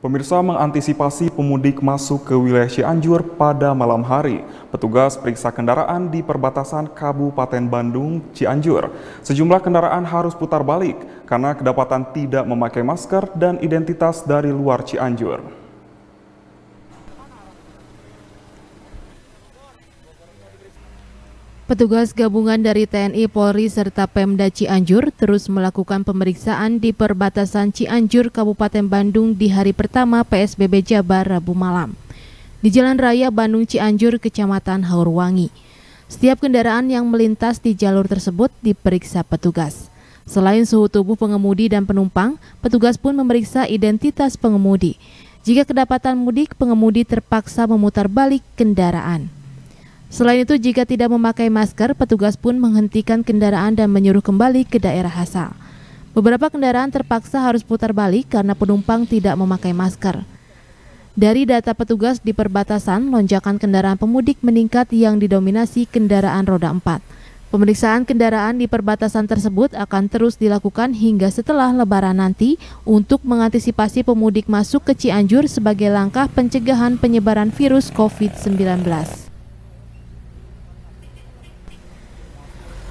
Pemirsa mengantisipasi pemudik masuk ke wilayah Cianjur pada malam hari. Petugas periksa kendaraan di perbatasan Kabupaten Bandung, Cianjur. Sejumlah kendaraan harus putar balik karena kedapatan tidak memakai masker dan identitas dari luar Cianjur. Petugas gabungan dari TNI, Polri, serta Pemda Cianjur terus melakukan pemeriksaan di perbatasan Cianjur, Kabupaten Bandung di hari pertama PSBB Jabar Rabu malam. Di Jalan Raya Bandung Cianjur, Kecamatan Haurwangi. Setiap kendaraan yang melintas di jalur tersebut diperiksa petugas. Selain suhu tubuh pengemudi dan penumpang, petugas pun memeriksa identitas pengemudi. Jika kedapatan mudik, pengemudi terpaksa memutar balik kendaraan. Selain itu, jika tidak memakai masker, petugas pun menghentikan kendaraan dan menyuruh kembali ke daerah asal. Beberapa kendaraan terpaksa harus putar balik karena penumpang tidak memakai masker. Dari data petugas di perbatasan, lonjakan kendaraan pemudik meningkat yang didominasi kendaraan roda 4. Pemeriksaan kendaraan di perbatasan tersebut akan terus dilakukan hingga setelah lebaran nanti untuk mengantisipasi pemudik masuk ke Cianjur sebagai langkah pencegahan penyebaran virus COVID-19.